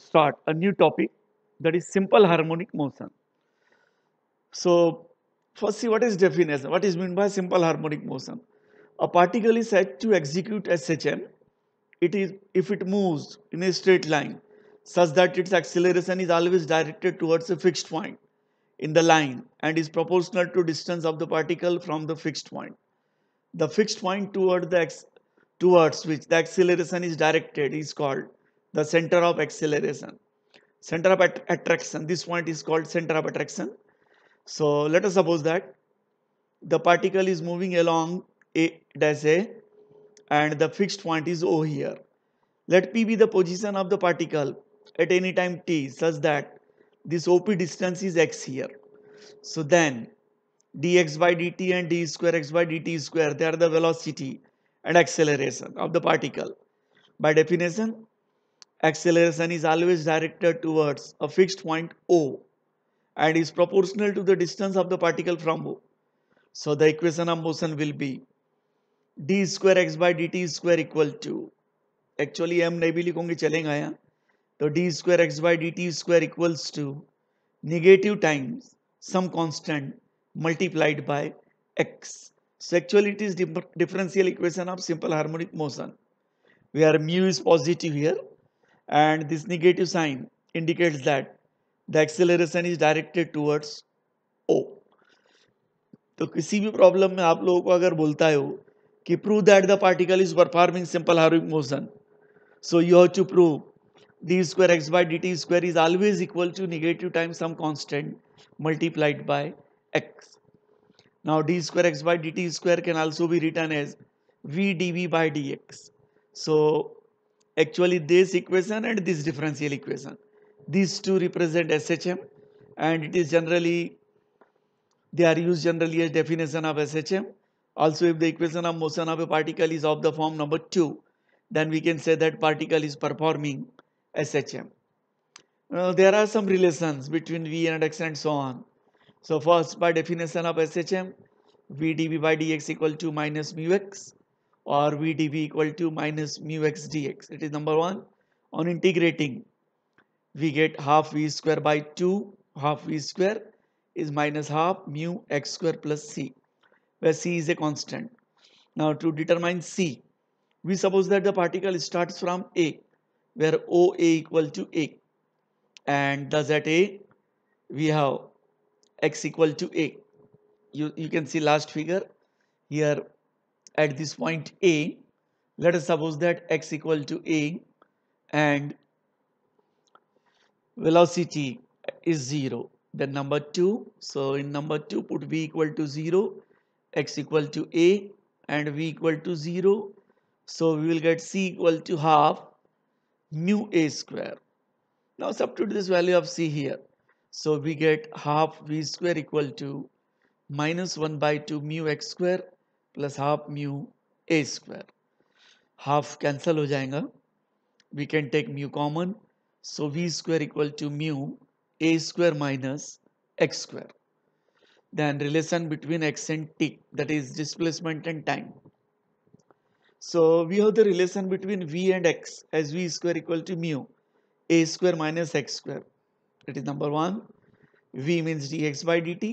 start a new topic that is simple harmonic motion. So first see what is definition, what is meant by simple harmonic motion. A particle is said to execute SHM it is, if it moves in a straight line such that its acceleration is always directed towards a fixed point in the line and is proportional to distance of the particle from the fixed point. The fixed point toward the towards which the acceleration is directed is called the center of acceleration center of attraction this point is called center of attraction so let us suppose that the particle is moving along a dash a and the fixed point is o here let p be the position of the particle at any time t such that this op distance is x here so then dx by dt and d square x by dt square they are the velocity and acceleration of the particle by definition acceleration is always directed towards a fixed point O and is proportional to the distance of the particle from O. So the equation of motion will be d square x by dt square equal to Actually, m nabili kongi लिखोगे चलेगा यहाँ तो d square x by d t square equals to negative times some constant so actually it is differential equation of simple harmonic motion where mu is positive here and this negative sign indicates that the acceleration is directed towards O. तो किसी भी problem में आप लोगों को अगर बोलता that the particle is performing simple harmonic motion, so you have to prove you have d square x by dt square is always equal to negative times some constant multiplied by x. Now d square x by dt square can also be written as v dv by dx. So actually this equation and this differential equation. These two represent SHM and it is generally, they are used generally as definition of SHM. Also if the equation of motion of a particle is of the form number 2, then we can say that particle is performing SHM. Now, there are some relations between V and X and so on. So first by definition of SHM, V dV by dx equal to minus mu x or vdv equal to minus mu x dx. It is number one. On integrating, we get half v square by 2. Half v square is minus half mu x square plus c, where c is a constant. Now to determine c, we suppose that the particle starts from A, where OA equal to A. And thus at A, we have x equal to A. You, you can see last figure. Here at this point A. Let us suppose that x equal to A and velocity is 0. Then number 2. So in number 2 put V equal to 0, x equal to A and V equal to 0. So we will get C equal to half mu A square. Now substitute this value of C here. So we get half V square equal to minus 1 by 2 mu x square plus half mu a square half cancel हो जाएगा we can take mu common so v square equal to mu a square minus x square then relation between x and t that is displacement and time so we have the relation between v and x as v square equal to mu a square minus x square that is number one v means dx by dt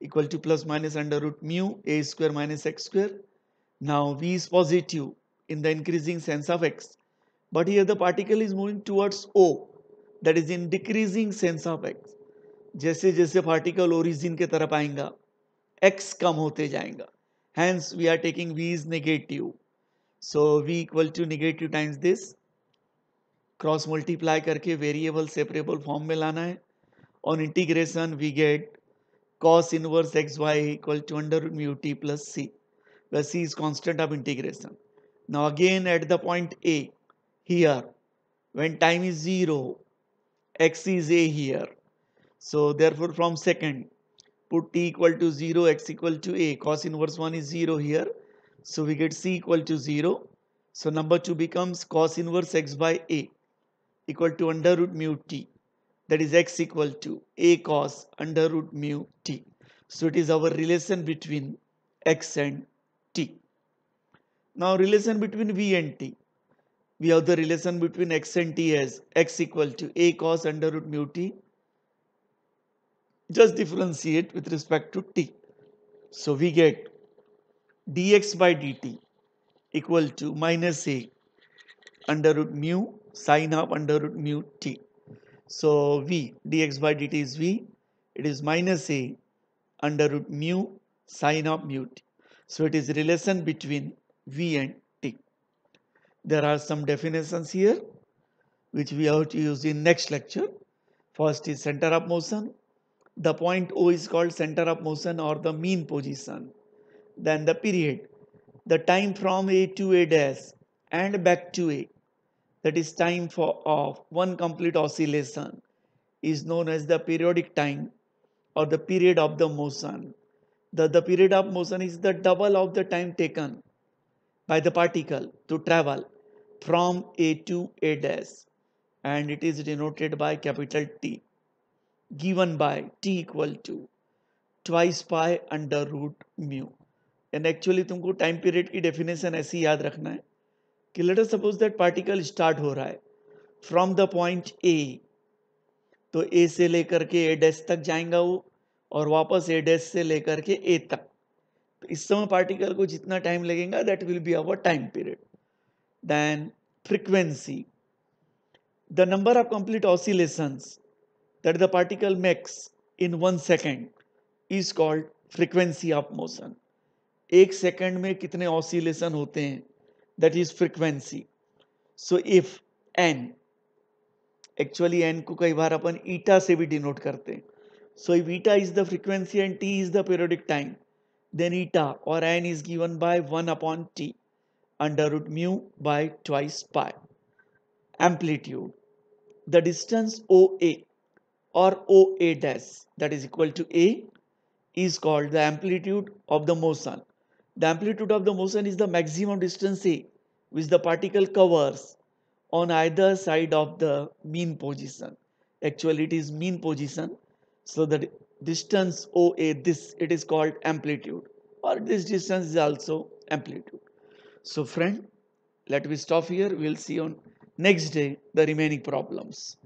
equal to plus minus under root mu a square minus x square. Now v is positive in the increasing sense of x. But here the particle is moving towards O that is in decreasing sense of x. जैसे जैसे particle origin के तरफ आएगा x कम होते जाएगा hence we are taking v is negative so v equal to negative times this cross multiply करके variable separable form में लाना है on integration we get cos inverse xy equal to under mu t plus c, where c is constant of integration. Now again at the point A, here, when time is 0, x is A here. So therefore from second, put t equal to 0, x equal to A, cos inverse 1 is 0 here. So we get c equal to 0. So number 2 becomes cos inverse x by A equal to under root mu t that is x equal to a cos under root mu t. So it is our relation between x and t. Now relation between v and t. We have the relation between x and t as x equal to a cos under root mu t. Just differentiate with respect to t. So we get dx by dt equal to minus a under root mu sine of under root mu t. So V dx by dt is V. It is minus A under root mu sine of mu t. So it is relation between V and T. There are some definitions here which we have to use in next lecture. First is center of motion. The point O is called center of motion or the mean position. Then the period, the time from A to A dash and back to A that is time for of one complete oscillation is known as the periodic time or the period of the motion. The, the period of motion is the double of the time taken by the particle to travel from A to A dash and it is denoted by capital T given by T equal to twice pi under root mu. And actually, तुमको time period की definition ऐसी याद रखना है कि later suppose that particle start हो रहा है फ्रॉम द पॉइंट ए तो ए से लेकर के ए डैश तक जाएगा वो और वापस ए डैश से लेकर के ए तक तो इस समय पार्टिकल को जितना टाइम लगेगा that will be our time period then frequency the number of complete oscillation that the particle makes in one second is called frequency of motion एक सेकेंड में कितने ऑसिलेशन होते हैं that is frequency so if n actually n को कई बार अपन ईटा से भी denote करते so if eta is the frequency and t is the periodic time then eta or n is given by 1 upon t under root mu by twice pi amplitude the distance oa or oa dash that is equal to a is called the amplitude of the motion the amplitude of the motion is the maximum distance A which the particle covers on either side of the mean position. Actually it is mean position. So the distance OA this it is called amplitude or this distance is also amplitude. So friend let me stop here. We will see on next day the remaining problems.